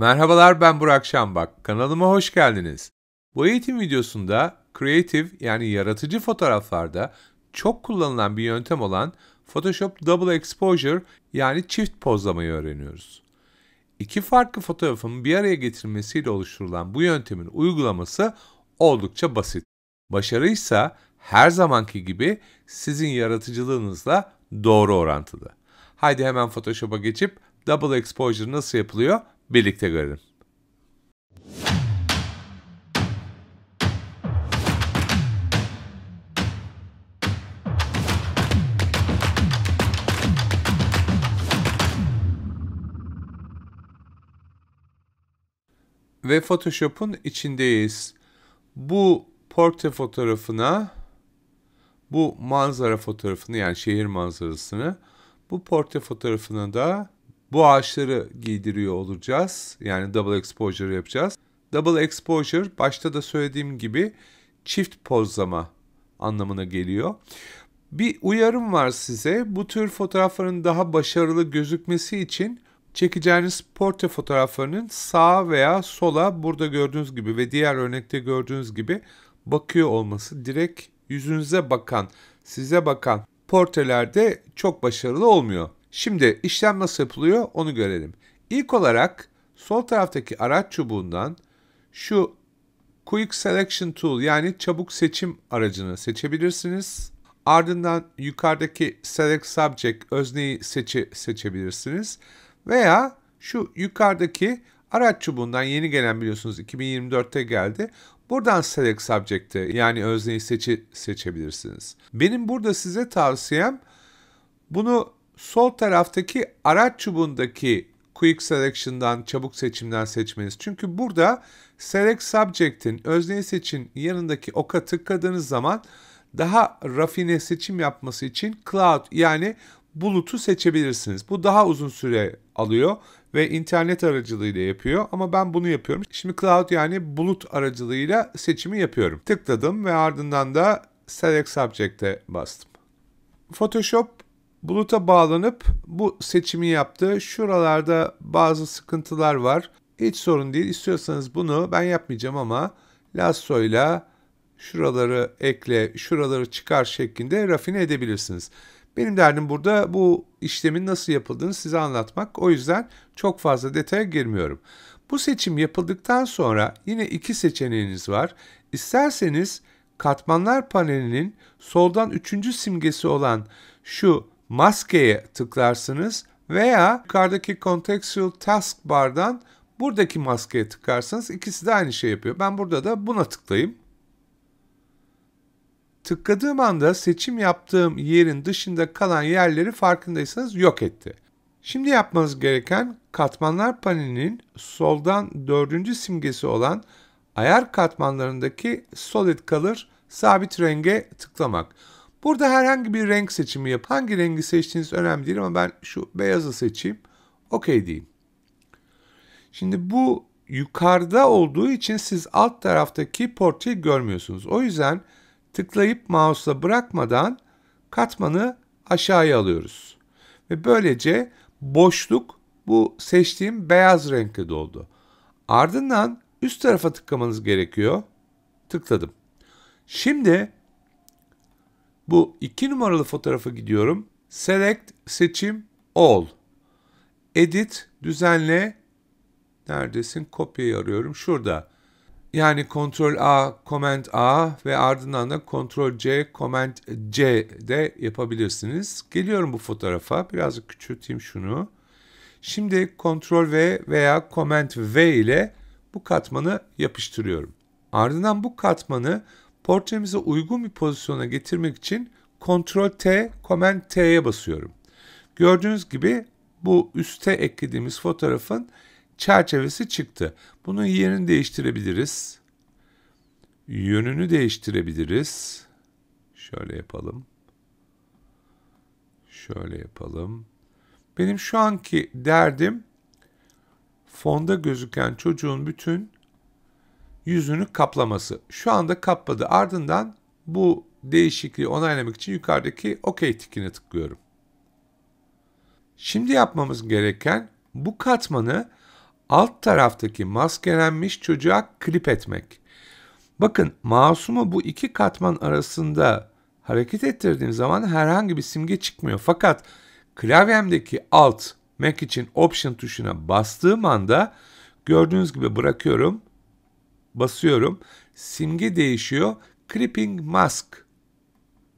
Merhabalar ben Burak Şambak. Kanalıma hoş geldiniz. Bu eğitim videosunda creative yani yaratıcı fotoğraflarda çok kullanılan bir yöntem olan Photoshop Double Exposure yani çift pozlamayı öğreniyoruz. İki farklı fotoğrafın bir araya getirilmesiyle oluşturulan bu yöntemin uygulaması oldukça basit. Başarı ise her zamanki gibi sizin yaratıcılığınızla doğru orantılı. Haydi hemen Photoshop'a geçip Double Exposure nasıl yapılıyor birlikte görelim. Ve Photoshop'un içindeyiz. Bu portre fotoğrafına bu manzara fotoğrafını yani şehir manzarasını bu portre fotoğrafına da bu ağaçları giydiriyor olacağız. Yani double exposure yapacağız. Double exposure başta da söylediğim gibi çift pozlama anlamına geliyor. Bir uyarım var size. Bu tür fotoğrafların daha başarılı gözükmesi için çekeceğiniz portre fotoğraflarının sağa veya sola burada gördüğünüz gibi ve diğer örnekte gördüğünüz gibi bakıyor olması direkt yüzünüze bakan, size bakan portrelerde çok başarılı olmuyor. Şimdi işlem nasıl yapılıyor onu görelim. İlk olarak sol taraftaki araç çubuğundan şu Quick Selection Tool yani çabuk seçim aracını seçebilirsiniz. Ardından yukarıdaki Select Subject özneyi seçi seçebilirsiniz. Veya şu yukarıdaki araç çubuğundan yeni gelen biliyorsunuz 2024'te geldi. Buradan Select Subject'te yani özneyi seçi seçebilirsiniz. Benim burada size tavsiyem bunu sol taraftaki araç çubuğundaki Quick Selection'dan çabuk seçimden seçmeniz. Çünkü burada Select Subject'in özneyi seçin yanındaki oka tıkladığınız zaman daha rafine seçim yapması için Cloud yani bulutu seçebilirsiniz. Bu daha uzun süre alıyor ve internet aracılığıyla yapıyor ama ben bunu yapıyorum. Şimdi Cloud yani bulut aracılığıyla seçimi yapıyorum. Tıkladım ve ardından da Select Subject'e bastım. Photoshop buluta bağlanıp bu seçimi yaptı. Şuralarda bazı sıkıntılar var. Hiç sorun değil. İstiyorsanız bunu ben yapmayacağım ama lasso şuraları ekle, şuraları çıkar şeklinde rafine edebilirsiniz. Benim derdim burada bu işlemin nasıl yapıldığını size anlatmak. O yüzden çok fazla detaya girmiyorum. Bu seçim yapıldıktan sonra yine iki seçeneğiniz var. İsterseniz katmanlar panelinin soldan üçüncü simgesi olan şu maskeye tıklarsınız veya yukarıdaki Contextual Bardan buradaki maskeye tıklarsanız ikisi de aynı şey yapıyor. Ben burada da buna tıklayayım. Tıkladığım anda seçim yaptığım yerin dışında kalan yerleri farkındaysanız yok etti. Şimdi yapmanız gereken katmanlar panelinin soldan dördüncü simgesi olan ayar katmanlarındaki Solid Color sabit renge tıklamak. Burada herhangi bir renk seçimi yap. Hangi rengi seçtiğiniz önemli değil ama ben şu beyazı seçeyim. Okey diyeyim. Şimdi bu yukarıda olduğu için siz alt taraftaki portreyi görmüyorsunuz. O yüzden tıklayıp mouse'la bırakmadan katmanı aşağıya alıyoruz. Ve böylece boşluk bu seçtiğim beyaz renkle doldu. Ardından üst tarafa tıklamanız gerekiyor. Tıkladım. Şimdi bu iki numaralı fotoğrafa gidiyorum. Select, seçim, all. Edit, düzenle. Neredesin? Kopyayı arıyorum. Şurada. Yani Ctrl A, Command A ve ardından da Ctrl C, Command C de yapabilirsiniz. Geliyorum bu fotoğrafa. Birazcık küçülteyim şunu. Şimdi Ctrl V veya Command V ile bu katmanı yapıştırıyorum. Ardından bu katmanı Portremizi uygun bir pozisyona getirmek için Ctrl T, Command T'ye basıyorum. Gördüğünüz gibi bu üste eklediğimiz fotoğrafın çerçevesi çıktı. Bunun yerini değiştirebiliriz. Yönünü değiştirebiliriz. Şöyle yapalım. Şöyle yapalım. Benim şu anki derdim fonda gözüken çocuğun bütün yüzünü kaplaması. Şu anda kapladı. Ardından bu değişikliği onaylamak için yukarıdaki OK tikine tıklıyorum. Şimdi yapmamız gereken bu katmanı alt taraftaki maskelenmiş çocuğa klip etmek. Bakın masumu bu iki katman arasında hareket ettirdiğim zaman herhangi bir simge çıkmıyor. Fakat klavyemdeki alt Mac için Option tuşuna bastığım anda gördüğünüz gibi bırakıyorum basıyorum. Simge değişiyor. Clipping mask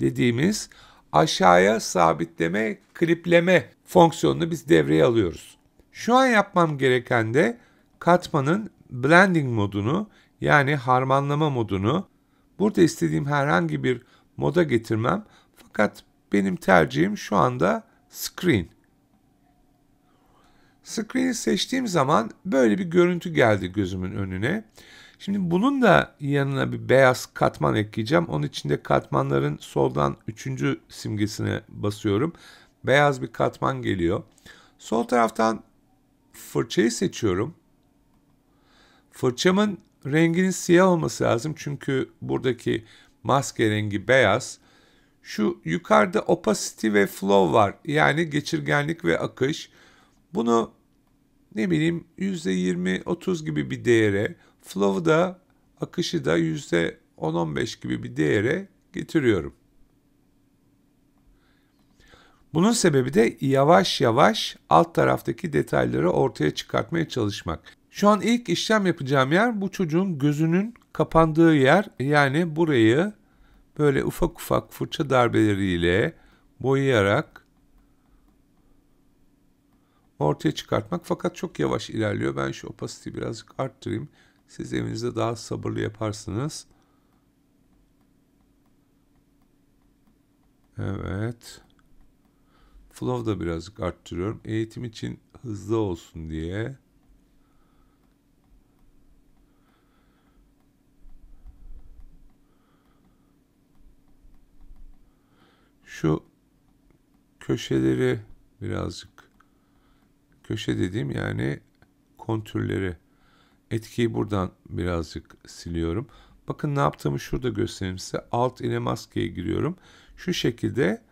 dediğimiz aşağıya sabitleme, klipleme fonksiyonunu biz devreye alıyoruz. Şu an yapmam gereken de katmanın blending modunu yani harmanlama modunu burada istediğim herhangi bir moda getirmem. Fakat benim tercihim şu anda screen. Screen'i seçtiğim zaman böyle bir görüntü geldi gözümün önüne. Şimdi bunun da yanına bir beyaz katman ekleyeceğim. Onun içinde katmanların soldan üçüncü simgesine basıyorum. Beyaz bir katman geliyor. Sol taraftan fırçayı seçiyorum. Fırçamın renginin siyah olması lazım. Çünkü buradaki maske rengi beyaz. Şu yukarıda opacity ve flow var. Yani geçirgenlik ve akış. Bunu ne bileyim %20-30 gibi bir değere Flow'u da akışı da %10-15 gibi bir değere getiriyorum. Bunun sebebi de yavaş yavaş alt taraftaki detayları ortaya çıkartmaya çalışmak. Şu an ilk işlem yapacağım yer bu çocuğun gözünün kapandığı yer. Yani burayı böyle ufak ufak fırça darbeleriyle boyayarak ortaya çıkartmak. Fakat çok yavaş ilerliyor. Ben şu opacity birazcık arttırayım. Siz evinizde daha sabırlı yaparsınız. Evet. Flow da birazcık arttırıyorum. Eğitim için hızlı olsun diye. Şu köşeleri birazcık köşe dediğim yani kontürleri etkiyi buradan birazcık siliyorum. Bakın ne yaptığımı şurada göstereyim size. Alt ile maskeye giriyorum. Şu şekilde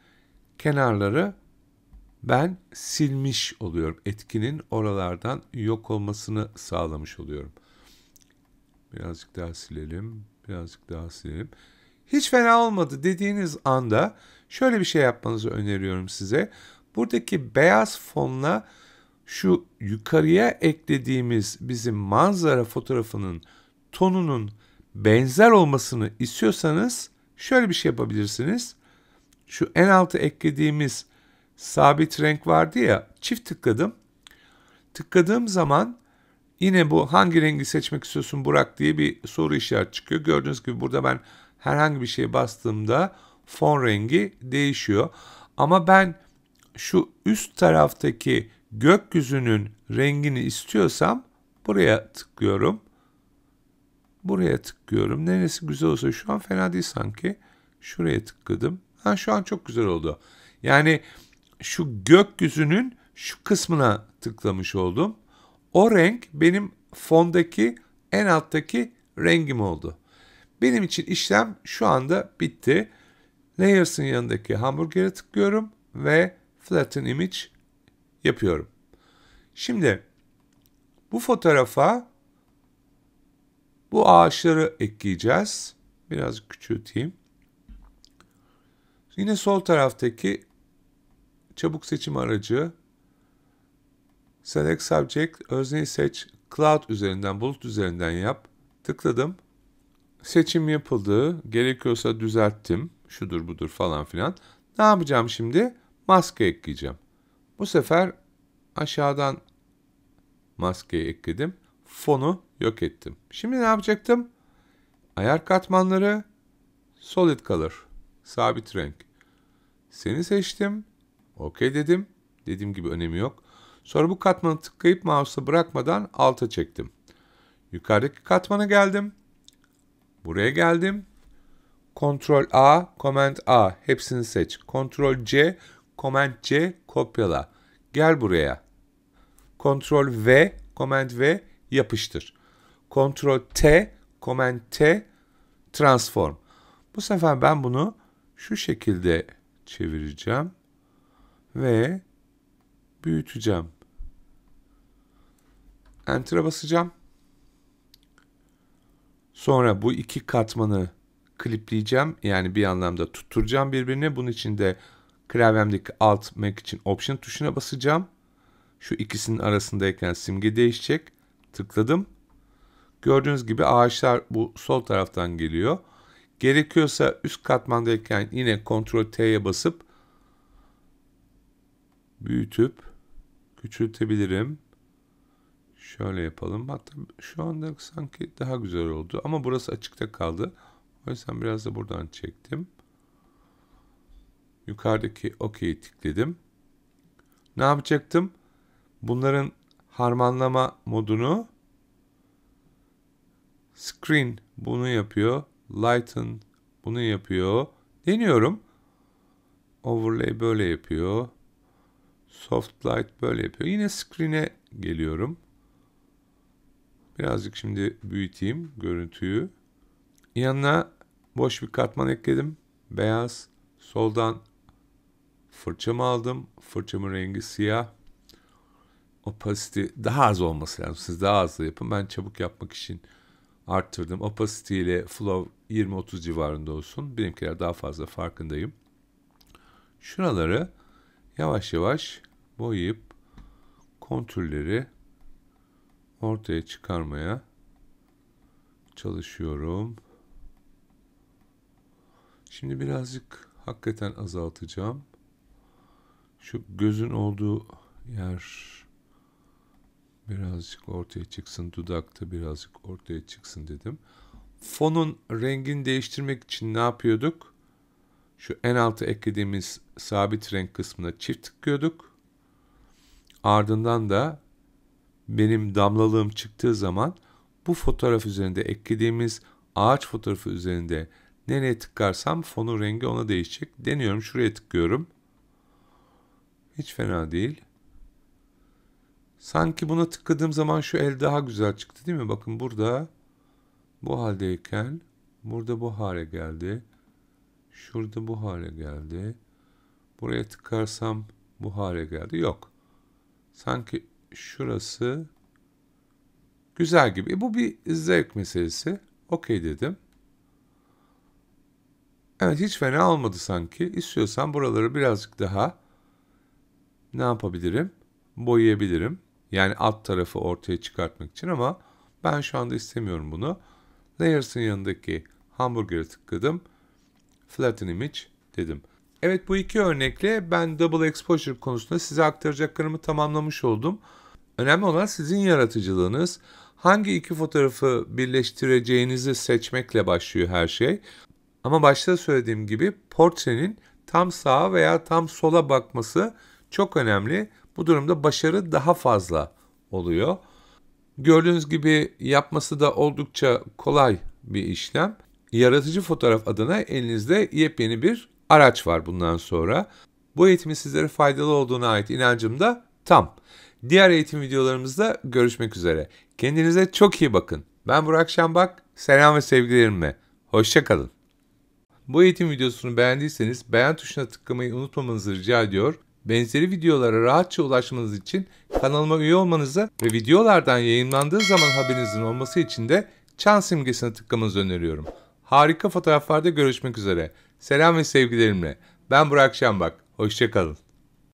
kenarları ben silmiş oluyorum. Etkinin oralardan yok olmasını sağlamış oluyorum. Birazcık daha silelim. Birazcık daha silelim. Hiç fena olmadı dediğiniz anda şöyle bir şey yapmanızı öneriyorum size. Buradaki beyaz fonla şu yukarıya eklediğimiz bizim manzara fotoğrafının tonunun benzer olmasını istiyorsanız şöyle bir şey yapabilirsiniz. Şu en altı eklediğimiz sabit renk vardı ya çift tıkladım. Tıkladığım zaman yine bu hangi rengi seçmek istiyorsun Burak diye bir soru işareti çıkıyor. Gördüğünüz gibi burada ben herhangi bir şey bastığımda fon rengi değişiyor. Ama ben şu üst taraftaki gökyüzünün rengini istiyorsam buraya tıklıyorum. Buraya tıklıyorum. Neresi güzel olsa şu an fena değil sanki. Şuraya tıkladım. Ha şu an çok güzel oldu. Yani şu gökyüzünün şu kısmına tıklamış oldum. O renk benim fondaki en alttaki rengim oldu. Benim için işlem şu anda bitti. Layers'ın yanındaki hamburger'e tıklıyorum ve Flatten Image yapıyorum. Şimdi bu fotoğrafa bu ağaçları ekleyeceğiz. Biraz küçülteyim. Yine sol taraftaki çabuk seçim aracı Select Subject, özneyi seç, Cloud üzerinden, bulut üzerinden yap. Tıkladım. Seçim yapıldı. Gerekiyorsa düzelttim. Şudur budur falan filan. Ne yapacağım şimdi? Maske ekleyeceğim. Bu sefer aşağıdan maskeyi ekledim. Fonu yok ettim. Şimdi ne yapacaktım? Ayar katmanları solid color. Sabit renk. Seni seçtim. OK dedim. Dediğim gibi önemi yok. Sonra bu katmanı tıklayıp mouse'u bırakmadan alta çektim. Yukarıdaki katmana geldim. Buraya geldim. Ctrl A, Command A hepsini seç. Ctrl C, Command C kopyala. Gel buraya. Ctrl V, Command V yapıştır. Ctrl T, Command T transform. Bu sefer ben bunu şu şekilde çevireceğim ve büyüteceğim. Enter'a basacağım. Sonra bu iki katmanı klipleyeceğim. Yani bir anlamda tutturacağım birbirine. Bunun için de Klavyemdeki Alt Mac için Option tuşuna basacağım. Şu ikisinin arasındayken simge değişecek. Tıkladım. Gördüğünüz gibi ağaçlar bu sol taraftan geliyor. Gerekiyorsa üst katmandayken yine Ctrl T'ye basıp büyütüp küçültebilirim. Şöyle yapalım. Hatta şu anda sanki daha güzel oldu ama burası açıkta kaldı. O yüzden biraz da buradan çektim. Yukarıdaki OK'yi tıkladım. Ne yapacaktım? Bunların harmanlama modunu Screen bunu yapıyor. Lighten bunu yapıyor. Deniyorum. Overlay böyle yapıyor. Soft Light böyle yapıyor. Yine Screen'e geliyorum. Birazcık şimdi büyüteyim görüntüyü. Yanına boş bir katman ekledim. Beyaz. Soldan Fırçamı aldım. Fırçamın rengi siyah. Opacity daha az olması lazım. Siz daha azla yapın. Ben çabuk yapmak için arttırdım. Opacity ile flow 20-30 civarında olsun. Benimkiler daha fazla farkındayım. Şuraları yavaş yavaş boyayıp kontürleri ortaya çıkarmaya çalışıyorum. Şimdi birazcık hakikaten azaltacağım. Şu gözün olduğu yer birazcık ortaya çıksın. Dudakta birazcık ortaya çıksın dedim. Fonun rengini değiştirmek için ne yapıyorduk? Şu en altı eklediğimiz sabit renk kısmına çift tıklıyorduk. Ardından da benim damlalığım çıktığı zaman bu fotoğraf üzerinde eklediğimiz ağaç fotoğrafı üzerinde nereye tıklarsam fonun rengi ona değişecek. Deniyorum şuraya tıklıyorum. Hiç fena değil. Sanki buna tıkladığım zaman şu el daha güzel çıktı değil mi? Bakın burada bu haldeyken burada bu hale geldi. Şurada bu hale geldi. Buraya tıkarsam bu hale geldi. Yok. Sanki şurası güzel gibi. E bu bir zevk meselesi. Okey dedim. Evet hiç fena olmadı sanki. İstiyorsan buraları birazcık daha ne yapabilirim? Boyayabilirim. Yani alt tarafı ortaya çıkartmak için ama ben şu anda istemiyorum bunu. Layers'ın yanındaki hamburger'e tıkladım. Flatten Image dedim. Evet bu iki örnekle ben double exposure konusunda size aktaracaklarımı tamamlamış oldum. Önemli olan sizin yaratıcılığınız. Hangi iki fotoğrafı birleştireceğinizi seçmekle başlıyor her şey. Ama başta söylediğim gibi portrenin tam sağa veya tam sola bakması çok önemli. Bu durumda başarı daha fazla oluyor. Gördüğünüz gibi yapması da oldukça kolay bir işlem. Yaratıcı fotoğraf adına elinizde yepyeni bir araç var bundan sonra. Bu eğitimin sizlere faydalı olduğuna ait inancım da tam. Diğer eğitim videolarımızda görüşmek üzere. Kendinize çok iyi bakın. Ben Burak Şambak. Selam ve sevgilerimle. Hoşçakalın. Bu eğitim videosunu beğendiyseniz beğen tuşuna tıklamayı unutmamanızı rica ediyor. Benzeri videolara rahatça ulaşmanız için kanalıma üye olmanızı ve videolardan yayınlandığı zaman haberinizin olması için de çan simgesine tıklamanızı öneriyorum. Harika fotoğraflarda görüşmek üzere. Selam ve sevgilerimle. Ben Burak Şambak. Hoşçakalın.